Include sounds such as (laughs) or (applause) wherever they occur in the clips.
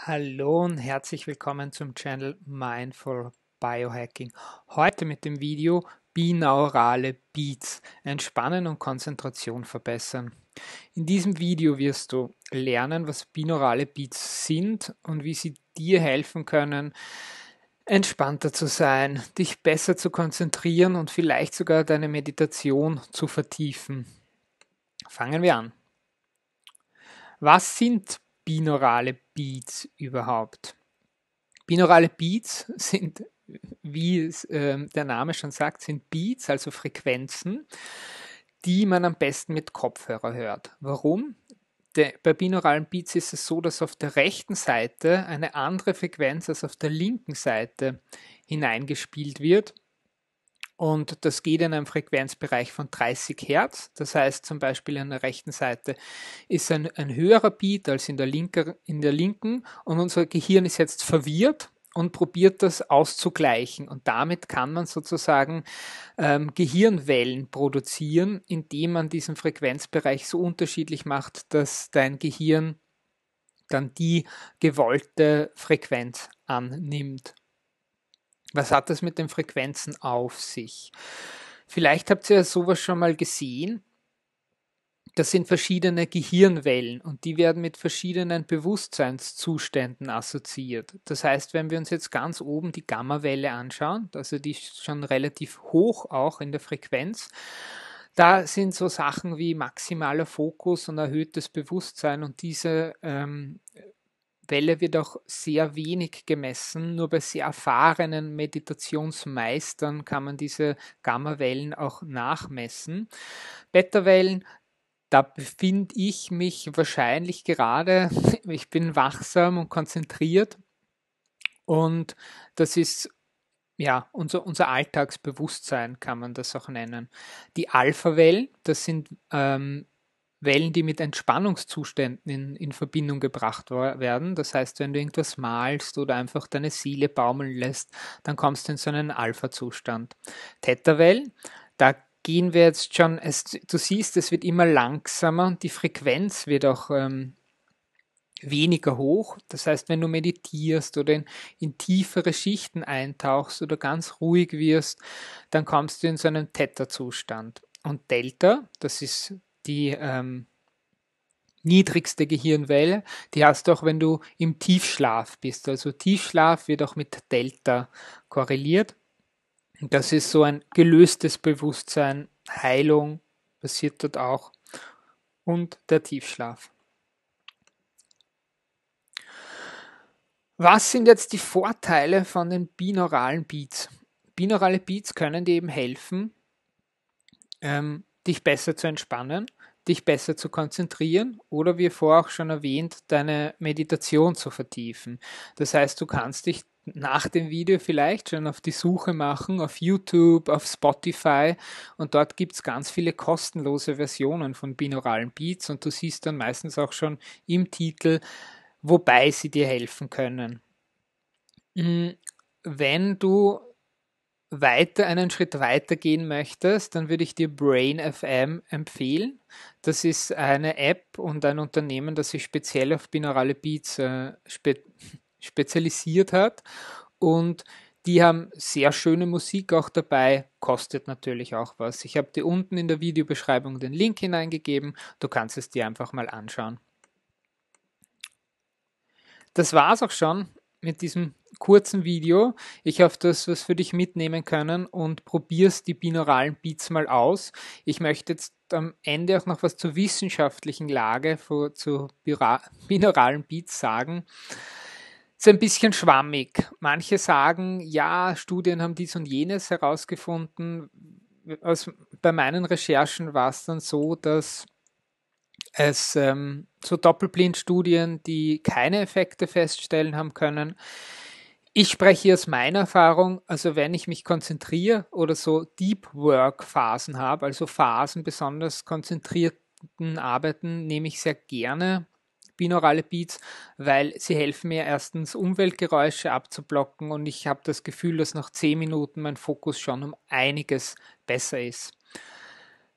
Hallo und herzlich willkommen zum Channel Mindful Biohacking. Heute mit dem Video Binaurale Beats entspannen und Konzentration verbessern. In diesem Video wirst du lernen, was binaurale Beats sind und wie sie dir helfen können, entspannter zu sein, dich besser zu konzentrieren und vielleicht sogar deine Meditation zu vertiefen. Fangen wir an. Was sind binaurale Beats überhaupt? Binaurale Beats sind, wie es, äh, der Name schon sagt, sind Beats, also Frequenzen, die man am besten mit Kopfhörer hört. Warum? De, bei binauralen Beats ist es so, dass auf der rechten Seite eine andere Frequenz als auf der linken Seite hineingespielt wird und das geht in einem Frequenzbereich von 30 Hertz. Das heißt zum Beispiel an der rechten Seite ist ein, ein höherer Beat als in der, linker, in der linken. Und unser Gehirn ist jetzt verwirrt und probiert das auszugleichen. Und damit kann man sozusagen ähm, Gehirnwellen produzieren, indem man diesen Frequenzbereich so unterschiedlich macht, dass dein Gehirn dann die gewollte Frequenz annimmt. Was hat das mit den Frequenzen auf sich? Vielleicht habt ihr ja sowas schon mal gesehen. Das sind verschiedene Gehirnwellen und die werden mit verschiedenen Bewusstseinszuständen assoziiert. Das heißt, wenn wir uns jetzt ganz oben die Gammawelle anschauen, also die ist schon relativ hoch auch in der Frequenz, da sind so Sachen wie maximaler Fokus und erhöhtes Bewusstsein und diese ähm, Welle wird auch sehr wenig gemessen. Nur bei sehr erfahrenen Meditationsmeistern kann man diese Gamma-Wellen auch nachmessen. Beta-Wellen da befinde ich mich wahrscheinlich gerade. (laughs) Ich bin wachsam und konzentriert. Und das ist ja unser, unser Alltagsbewusstsein, kann man das auch nennen. Die Alpha-Wellen, das sind ähm, Wellen, die mit Entspannungszuständen in, in Verbindung gebracht werden. Das heißt, wenn du irgendwas malst oder einfach deine Seele baumeln lässt, dann kommst du in so einen Alpha-Zustand. Theta-Wellen, da gehen wir jetzt schon, es, du siehst, es wird immer langsamer und die Frequenz wird auch ähm, weniger hoch. Das heißt, wenn du meditierst oder in, in, tiefere Schichten eintauchst oder ganz ruhig wirst, dann kommst du in so einen Theta-Zustand. Und Delta, das ist die ähm, niedrigste Gehirnwelle, die hast du auch, wenn du im Tiefschlaf bist. Also Tiefschlaf wird auch mit Delta korreliert. das ist so ein gelöstes Bewusstsein, Heilung passiert dort auch und der Tiefschlaf. Was sind jetzt die Vorteile von den binauralen Beats? Binaurale Beats können dir eben helfen, ähm, dich besser zu entspannen, dich besser zu konzentrieren oder wie vorher auch schon erwähnt, deine Meditation zu vertiefen. Das heißt, du kannst dich nach dem Video vielleicht schon auf die Suche machen, auf YouTube, auf Spotify und dort gibt es ganz viele kostenlose Versionen von binauralen Beats und du siehst dann meistens auch schon im Titel, wobei sie dir helfen können. Hm, wenn du weiter, einen Schritt weiter gehen möchtest, dann würde ich dir Brain FM empfehlen. Das ist eine App und ein Unternehmen, das sich speziell auf binaurale Beats äh, spe spezialisiert hat. Und die haben sehr schöne Musik auch dabei, kostet natürlich auch was. Ich habe dir unten in der Videobeschreibung den Link hineingegeben. Du kannst es dir einfach mal anschauen. Das war es auch schon mit diesem kurzen Video. Ich hoffe, dass wir es für dich mitnehmen können und probierst die binauralen Beats mal aus. Ich möchte jetzt am Ende auch noch was zur wissenschaftlichen Lage für, zu (laughs) binauralen Beats sagen Es ist ein bisschen schwammig. Manche sagen, ja, Studien haben dies und jenes herausgefunden. Aus, bei meinen Recherchen war es dann so, dass es ähm, so Doppelblindstudien, die keine Effekte feststellen haben können, ich spreche hier aus meiner Erfahrung, also wenn ich mich konzentriere oder so Deep Work Phasen habe, also Phasen besonders konzentrierten Arbeiten, nehme ich sehr gerne binaurale Beats, weil sie helfen mir erstens Umweltgeräusche abzublocken und ich habe das Gefühl, dass nach 10 Minuten mein Fokus schon um einiges besser ist.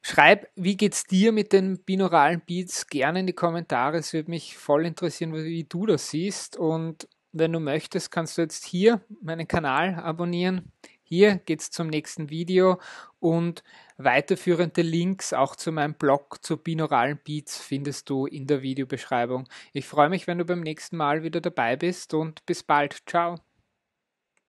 Schreib, wie geht's dir mit den binauralen Beats? Gerne in die Kommentare. Es würde mich voll interessieren, wie du das siehst und wenn du möchtest, kannst du jetzt hier meinen Kanal abonnieren. Hier geht es zum nächsten Video und weiterführende Links auch zu meinem Blog zu binauralen Beats findest du in der Videobeschreibung. Ich freue mich, wenn du beim nächsten Mal wieder dabei bist und bis bald. Ciao.